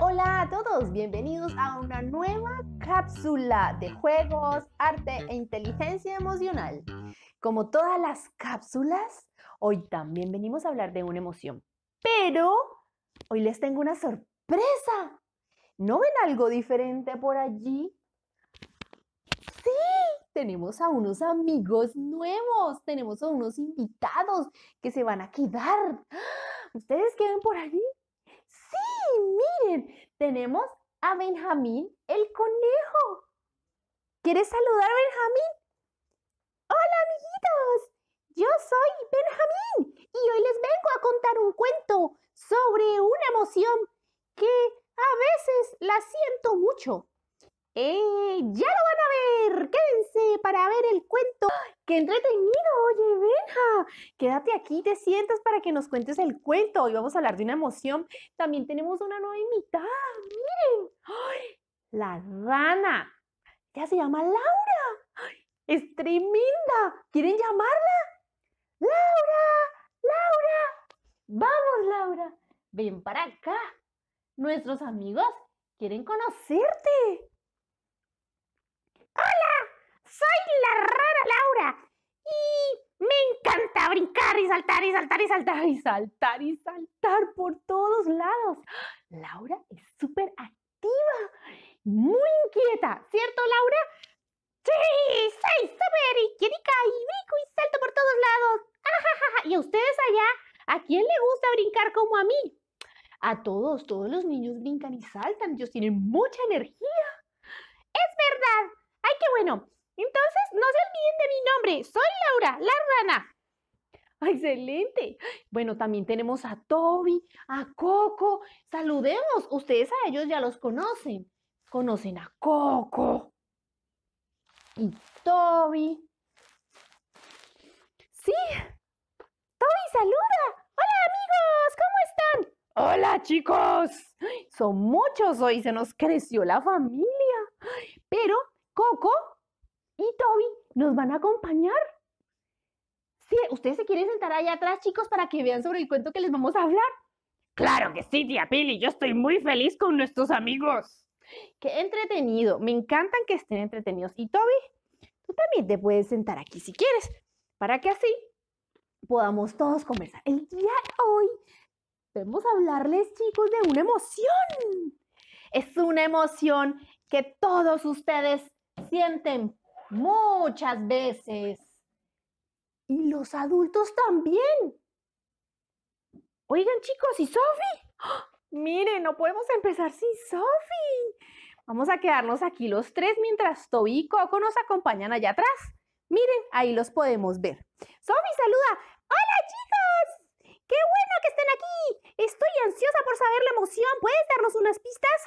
Hola a todos, bienvenidos a una nueva cápsula de juegos, arte e inteligencia emocional. Como todas las cápsulas, hoy también venimos a hablar de una emoción, pero hoy les tengo una sorpresa. ¿No ven algo diferente por allí? Sí, tenemos a unos amigos nuevos, tenemos a unos invitados que se van a quedar. ¿Ustedes queden por allí? Y miren! Tenemos a Benjamín el conejo. ¿Quieres saludar a Benjamín? Hola amiguitos, yo soy Benjamín y hoy les vengo a contar un cuento sobre una emoción que a veces la siento mucho, eh, ya lo van a ver, quédense para ver el cuento. ¡Qué entretenido! Oye, Benja, quédate aquí, te sientas para que nos cuentes el cuento. Hoy vamos a hablar de una emoción. También tenemos una nueva invitada, miren. La rana. Ya se llama Laura. Es tremenda. ¿Quieren llamarla? Laura, Laura. Vamos, Laura. Ven para acá. Nuestros amigos quieren conocerte. Hola, soy la rara Laura y me encanta brincar y saltar y saltar y saltar y saltar y saltar por todos lados. Laura es súper activa, muy inquieta, ¿cierto Laura? Sí, soy súper inquieta y brinco y salto por todos lados. ¿Y a ustedes allá? ¿A quién le gusta brincar como a mí? A todos, todos los niños brincan y saltan, ellos tienen mucha energía. Es verdad, bueno. Entonces, no se olviden de mi nombre. Soy Laura, la rana. Excelente. Bueno, también tenemos a Toby, a Coco. Saludemos. Ustedes a ellos ya los conocen. Conocen a Coco. Y Toby. Sí. Toby, saluda. Hola amigos, ¿cómo están? Hola chicos. Son muchos hoy, se nos creció la familia. Pero Coco y Toby nos van a acompañar. Sí, ustedes se quieren sentar allá atrás, chicos, para que vean sobre el cuento que les vamos a hablar. Claro que sí, tía Pili, yo estoy muy feliz con nuestros amigos. Qué entretenido, me encantan que estén entretenidos. Y Toby, tú también te puedes sentar aquí si quieres, para que así podamos todos conversar. El día de hoy vamos a hablarles, chicos, de una emoción. Es una emoción que todos ustedes sienten muchas veces. Y los adultos también. Oigan chicos, ¿y Sophie? ¡Ah! Miren, no podemos empezar sin Sophie. Vamos a quedarnos aquí los tres mientras Toby y Coco nos acompañan allá atrás. Miren, ahí los podemos ver. Sophie, saluda. ¡Hola chicos! ¡Qué bueno que estén aquí! Estoy ansiosa por saber la emoción. ¿Puedes darnos unas pistas?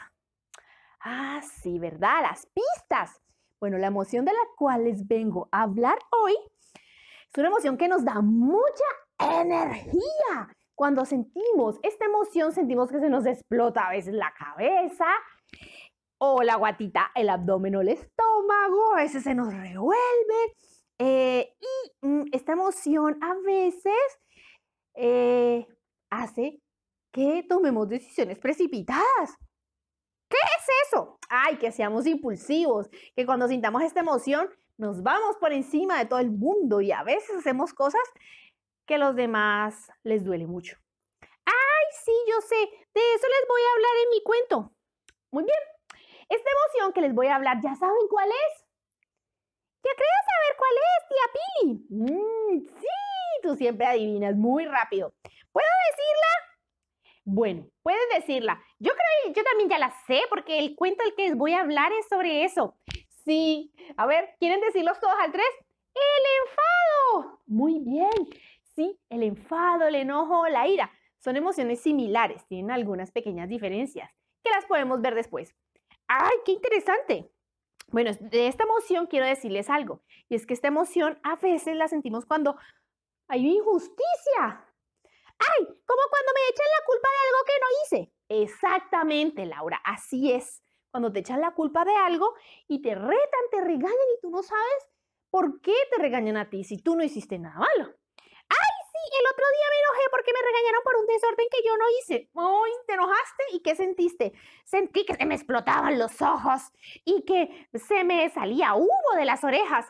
Ah, sí, ¿verdad? Las pistas. Bueno, la emoción de la cual les vengo a hablar hoy es una emoción que nos da mucha energía. Cuando sentimos esta emoción, sentimos que se nos explota a veces la cabeza o la guatita, el abdomen o el estómago, a veces se nos revuelve. Eh, y mm, esta emoción a veces eh, hace que tomemos decisiones precipitadas. ¿Qué es eso? Ay, que seamos impulsivos, que cuando sintamos esta emoción nos vamos por encima de todo el mundo y a veces hacemos cosas que a los demás les duele mucho. Ay, sí, yo sé, de eso les voy a hablar en mi cuento. Muy bien, esta emoción que les voy a hablar, ¿ya saben cuál es? ¿Ya crees saber cuál es, tía Pili? Mm, sí, tú siempre adivinas muy rápido. ¿Puedo decirla? Bueno, puedes decirla. Yo creo yo también ya la sé porque el cuento al que les voy a hablar es sobre eso. Sí. A ver, ¿quieren decirlos todos al tres? El enfado. Muy bien. Sí, el enfado, el enojo, la ira. Son emociones similares, tienen algunas pequeñas diferencias que las podemos ver después. ¡Ay, qué interesante! Bueno, de esta emoción quiero decirles algo, y es que esta emoción a veces la sentimos cuando hay injusticia, ¡Ay! Como cuando me echan la culpa de algo que no hice. Exactamente, Laura, así es. Cuando te echan la culpa de algo y te retan, te regañan y tú no sabes por qué te regañan a ti si tú no hiciste nada malo. ¡Ay, sí! El otro día me enojé porque me regañaron por un desorden que yo no hice. ¡Ay! ¿Te enojaste? ¿Y qué sentiste? Sentí que se me explotaban los ojos y que se me salía humo de las orejas.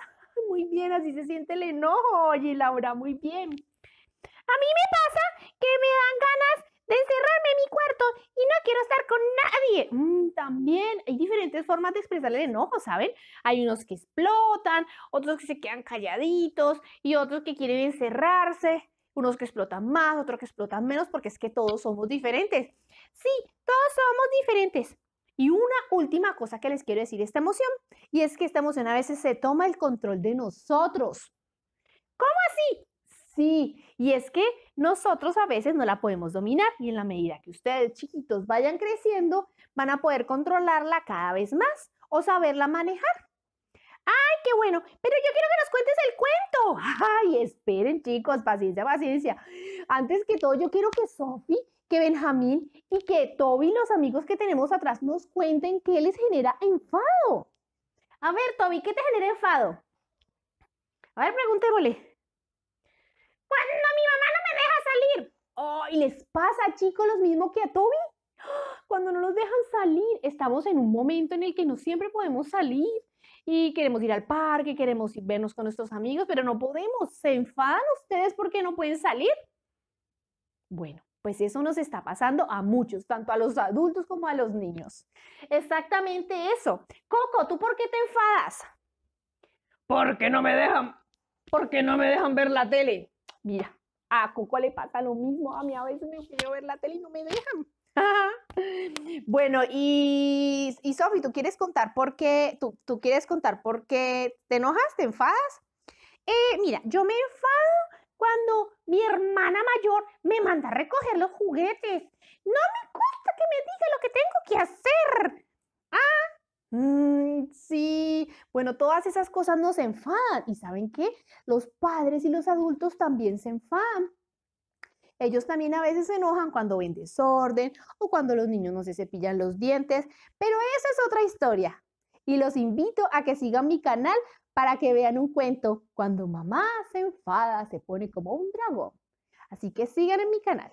Muy bien, así se siente el enojo, oye Laura, muy bien. A mí me pasa que me dan ganas de encerrarme en mi cuarto y no quiero estar con nadie. Mm, también hay diferentes formas de expresarle el enojo, ¿saben? Hay unos que explotan, otros que se quedan calladitos y otros que quieren encerrarse, unos que explotan más, otros que explotan menos, porque es que todos somos diferentes. Sí, todos somos diferentes. Y una última cosa que les quiero decir esta emoción, y es que esta emoción a veces se toma el control de nosotros. ¿Cómo así? Sí, y es que nosotros a veces no la podemos dominar y en la medida que ustedes chiquitos vayan creciendo, van a poder controlarla cada vez más o saberla manejar. ¡Ay, qué bueno! Pero yo quiero que nos cuentes el cuento. ¡Ay, esperen chicos! Paciencia, paciencia. Antes que todo, yo quiero que Sofi, que Benjamín y que Toby, los amigos que tenemos atrás, nos cuenten qué les genera enfado. A ver, Toby, ¿qué te genera enfado? A ver, preguntémosle. Cuando mi mamá no me deja salir. Oh, y les pasa, chicos, lo mismo que a Toby. Cuando no los dejan salir, estamos en un momento en el que no siempre podemos salir y queremos ir al parque, queremos ir, vernos con nuestros amigos, pero no podemos. ¿Se enfadan ustedes porque no pueden salir? Bueno, pues eso nos está pasando a muchos, tanto a los adultos como a los niños. Exactamente eso. Coco, ¿tú por qué te enfadas? Porque no me dejan, porque no me dejan ver la tele. Mira, a Coco le pasa lo mismo. A mí a veces me quiero ver la tele y no me dejan. Bueno, y, Sofi, ¿tú quieres contar por qué? Tú, quieres contar por qué te enojas, te enfadas? Eh, mira, yo me enfado cuando mi hermana mayor me manda a recoger los juguetes. No me gusta que me diga lo que tengo que hacer. Ah, Mm, sí, bueno, todas esas cosas nos enfadan. ¿Y saben qué? Los padres y los adultos también se enfadan. Ellos también a veces se enojan cuando ven desorden o cuando los niños no se cepillan los dientes, pero esa es otra historia. Y los invito a que sigan mi canal para que vean un cuento. Cuando mamá se enfada, se pone como un dragón. Así que sigan en mi canal.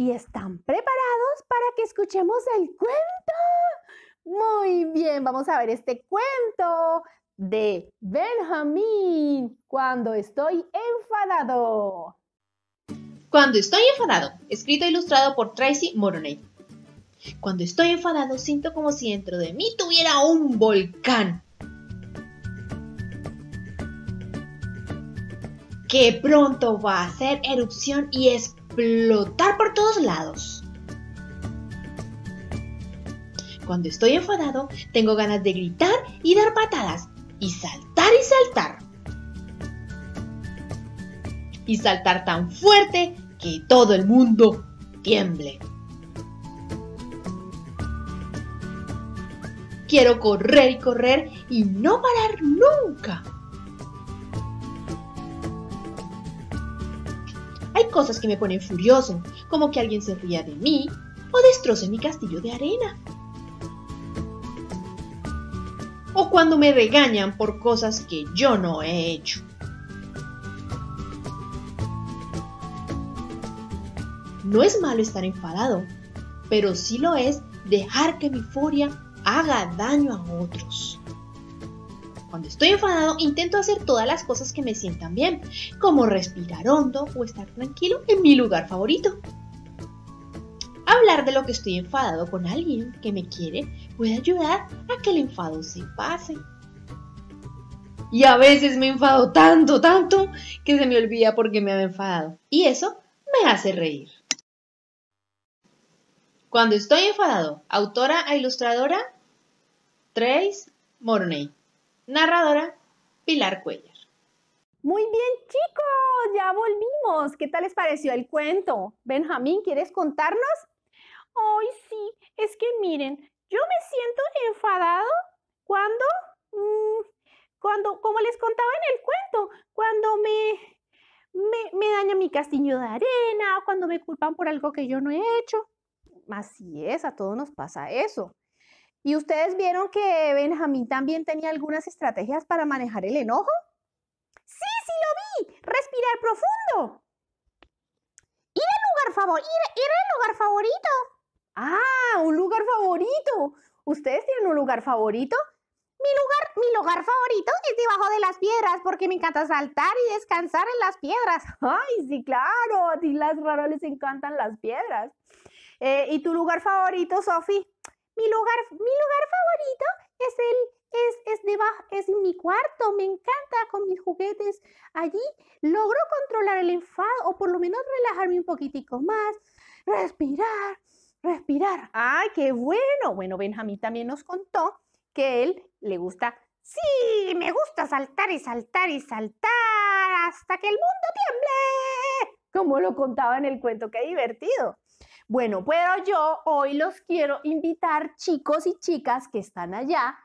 ¿Y están preparados para que escuchemos el cuento? Muy bien, vamos a ver este cuento de Benjamín, Cuando estoy enfadado. Cuando estoy enfadado, escrito e ilustrado por Tracy Moroney. Cuando estoy enfadado siento como si dentro de mí tuviera un volcán. que pronto va a hacer erupción y es explotar por todos lados. Cuando estoy enfadado, tengo ganas de gritar y dar patadas, y saltar y saltar. Y saltar tan fuerte que todo el mundo tiemble. Quiero correr y correr y no parar nunca. cosas que me ponen furioso, como que alguien se ría de mí o destroce mi castillo de arena. O cuando me regañan por cosas que yo no he hecho. No es malo estar enfadado, pero sí lo es dejar que mi furia haga daño a otros. Cuando estoy enfadado, intento hacer todas las cosas que me sientan bien, como respirar hondo o estar tranquilo en mi lugar favorito. Hablar de lo que estoy enfadado con alguien que me quiere puede ayudar a que el enfado se pase. Y a veces me enfado tanto, tanto, que se me olvida por qué me había enfadado. Y eso me hace reír. Cuando estoy enfadado, autora e ilustradora Trace Morney. Narradora, Pilar Cuellar. Muy bien, chicos, ya volvimos. ¿Qué tal les pareció el cuento? Benjamín, ¿quieres contarnos? Ay, sí, es que miren, yo me siento enfadado cuando, mm, cuando, como les contaba en el cuento, cuando me, me, daña mi castillo de arena, cuando me culpan por algo que yo no he hecho. Así es, a todos nos pasa eso. ¿Y ustedes vieron que Benjamín también tenía algunas estrategias para manejar el enojo? Sí, sí lo vi. Respirar profundo. Ir al lugar favorito. lugar favorito. Ah, un lugar favorito. ¿Ustedes tienen un lugar favorito? Mi lugar, mi lugar favorito es debajo de las piedras porque me encanta saltar y descansar en las piedras. Ay, sí, claro, a ti las raras les encantan las piedras. Eh, ¿Y tu lugar favorito, Sofi? Mi lugar, mi lugar favorito es el es, es es en mi cuarto, me encanta con mis juguetes. Allí logro controlar el enfado o por lo menos relajarme un poquitico más, respirar, respirar. ¡Ay, qué bueno! Bueno, Benjamín también nos contó que él le gusta, sí, me gusta saltar y saltar y saltar hasta que el mundo tiemble. Como lo contaba en el cuento, qué divertido. Bueno, pero yo hoy los quiero invitar, chicos y chicas que están allá,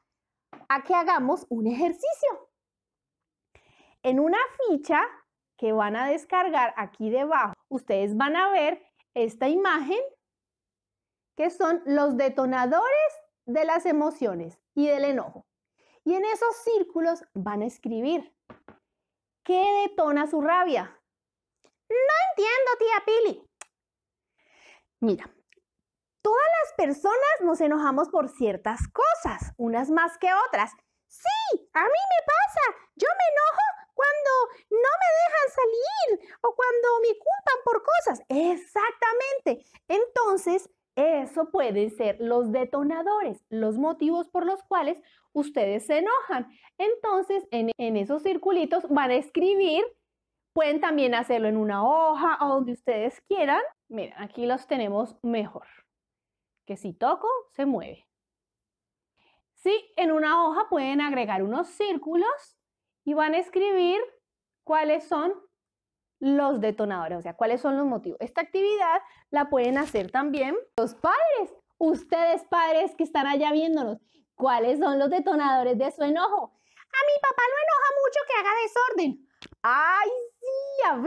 a que hagamos un ejercicio. En una ficha que van a descargar aquí debajo, ustedes van a ver esta imagen que son los detonadores de las emociones y del enojo. Y en esos círculos van a escribir, ¿qué detona su rabia? No entiendo, tía Pili. Mira, todas las personas nos enojamos por ciertas cosas, unas más que otras. Sí, a mí me pasa. Yo me enojo cuando no me dejan salir o cuando me culpan por cosas. Exactamente. Entonces, eso pueden ser los detonadores, los motivos por los cuales ustedes se enojan. Entonces, en, en, esos circulitos van a escribir, pueden también hacerlo en una hoja o donde ustedes quieran, Miren, aquí los tenemos mejor. Que si toco, se mueve. Sí, en una hoja pueden agregar unos círculos y van a escribir cuáles son los detonadores, o sea, cuáles son los motivos. Esta actividad la pueden hacer también los padres. Ustedes, padres que están allá viéndonos, ¿cuáles son los detonadores de su enojo? A mi papá lo enoja mucho que haga desorden. Ay, sí, a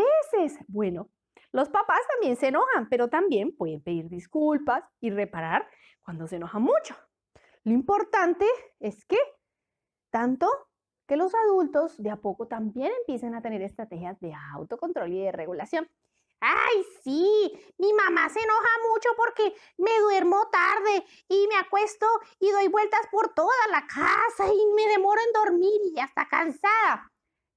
veces. Bueno, los papás también se enojan, pero también pueden pedir disculpas y reparar cuando se enojan mucho. Lo importante es que tanto que los adultos de a poco también empiecen a tener estrategias de autocontrol y de regulación. Ay, sí, mi mamá se enoja mucho porque me duermo tarde y me acuesto y doy vueltas por toda la casa y me demoro en dormir y ya está cansada.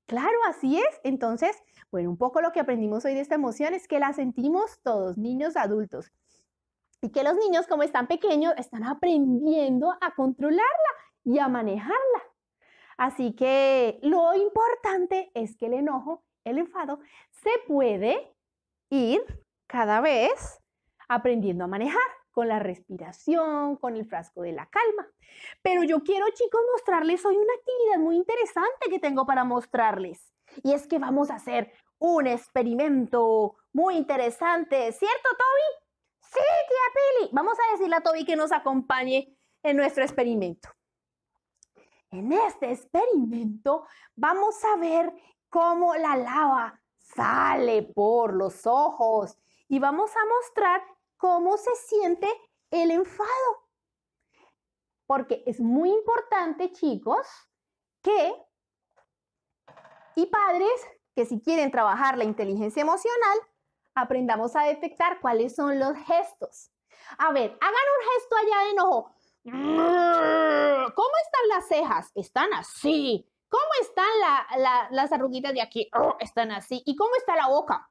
Claro, así es. Entonces, bueno, un poco lo que aprendimos hoy de esta emoción es que la sentimos todos, niños, adultos. Y que los niños, como están pequeños, están aprendiendo a controlarla y a manejarla. Así que lo importante es que el enojo, el enfado, se puede ir cada vez aprendiendo a manejar con la respiración, con el frasco de la calma. Pero yo quiero, chicos, mostrarles hoy una actividad muy interesante que tengo para mostrarles. Y es que vamos a hacer un experimento muy interesante, ¿cierto, Toby? Sí, tía Pili. Vamos a decirle a Toby que nos acompañe en nuestro experimento. En este experimento vamos a ver cómo la lava sale por los ojos y vamos a mostrar cómo se siente el enfado. Porque es muy importante, chicos, que, y padres, que si quieren trabajar la inteligencia emocional, aprendamos a detectar cuáles son los gestos. A ver, hagan un gesto allá de enojo. ¿Cómo están las cejas? Están así. ¿Cómo están las arruguitas de aquí? Están así. ¿Y cómo está la boca?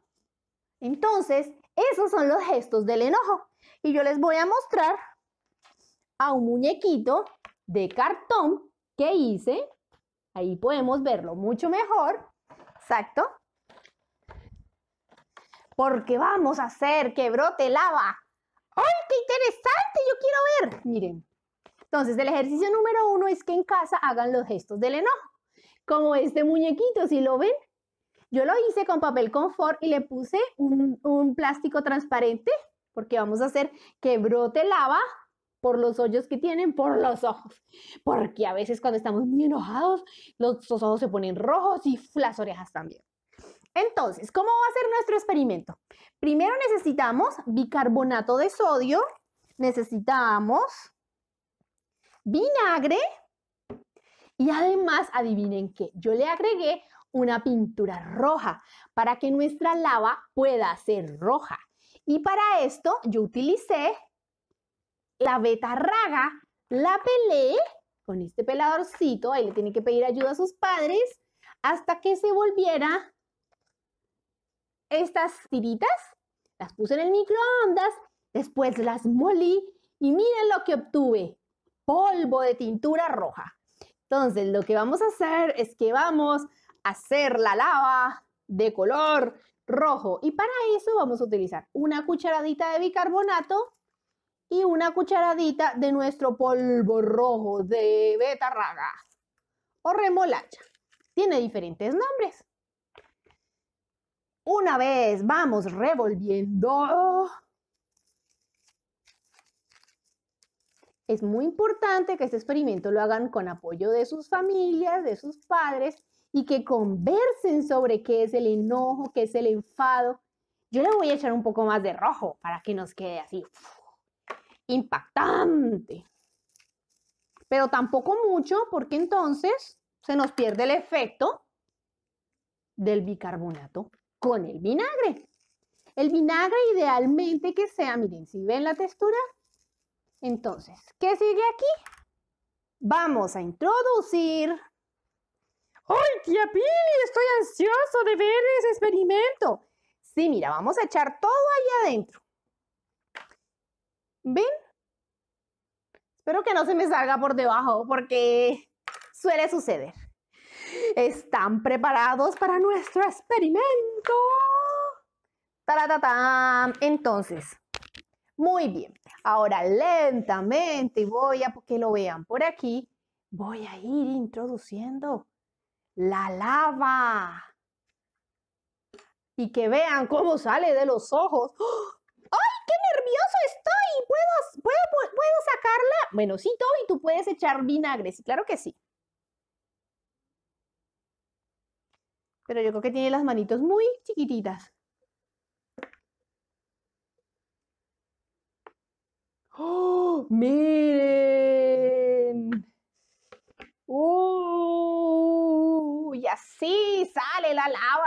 Entonces, esos son los gestos del enojo. Y yo les voy a mostrar a un muñequito de cartón que hice. Ahí podemos verlo mucho mejor. Exacto. Porque vamos a hacer que brote lava. ¡Ay, qué interesante! Yo quiero ver. Miren. Entonces, el ejercicio número uno es que en casa hagan los gestos del enojo. Como este muñequito, si lo ven, yo lo hice con papel confort y le puse un, plástico transparente porque vamos a hacer que brote lava por los hoyos que tienen, por los ojos. Porque a veces cuando estamos muy enojados, los, los ojos se ponen rojos y las orejas también. Entonces, ¿cómo va a ser nuestro experimento? Primero necesitamos bicarbonato de sodio, necesitamos vinagre y además, adivinen qué, yo le agregué una pintura roja para que nuestra lava pueda ser roja. Y para esto yo utilicé la betarraga, la pelé con este peladorcito, ahí le tiene que pedir ayuda a sus padres, hasta que se volviera estas tiritas. Las puse en el microondas, después las molí y miren lo que obtuve, polvo de tintura roja. Entonces, lo que vamos a hacer es que vamos hacer la lava de color rojo. Y para eso vamos a utilizar una cucharadita de bicarbonato y una cucharadita de nuestro polvo rojo de betarraga o remolacha. Tiene diferentes nombres. Una vez vamos revolviendo. Es muy importante que este experimento lo hagan con apoyo de sus familias, de sus padres y que conversen sobre qué es el enojo, qué es el enfado. Yo le voy a echar un poco más de rojo para que nos quede así impactante. Pero tampoco mucho porque entonces se nos pierde el efecto del bicarbonato con el vinagre. El vinagre idealmente que sea, miren, si ven la textura. Entonces, ¿qué sigue aquí? Vamos a introducir ¡Ay, tía Pili! Estoy ansioso de ver ese experimento. Sí, mira, vamos a echar todo ahí adentro. ¿Ven? Espero que no se me salga por debajo porque suele suceder. ¿Están preparados para nuestro experimento? ¡Taratatán! Entonces, muy bien. Ahora lentamente voy a, porque lo vean por aquí, voy a ir introduciendo la lava. Y que vean cómo sale de los ojos. ¡Oh! ¡Ay, qué nervioso estoy! ¿Puedo, puedo, sacarla? Bueno, sí, Toby, tú puedes echar vinagre, sí, claro que sí. Pero yo creo que tiene las manitos muy chiquititas. ¡Oh! ¡Miren!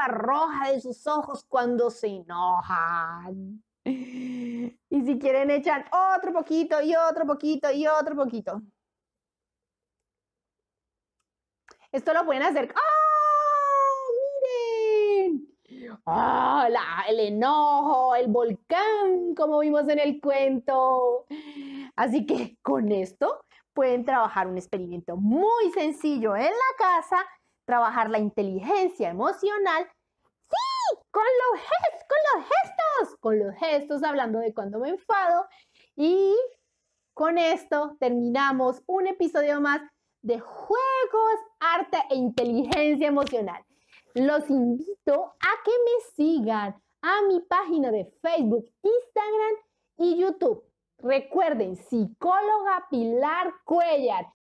roja de sus ojos cuando se enojan. Y si quieren echar otro poquito y otro poquito y otro poquito. Esto lo pueden hacer. ¡Oh! Miren. el enojo, el volcán, como vimos en el cuento. Así que con esto pueden trabajar un experimento muy sencillo en la casa trabajar la inteligencia emocional. Sí, con los, gestos, con los gestos, con los gestos, hablando de cuando me enfado. Y con esto terminamos un episodio más de juegos, arte e inteligencia emocional. Los invito a que me sigan a mi página de Facebook, Instagram y YouTube. Recuerden, psicóloga Pilar Cuellar.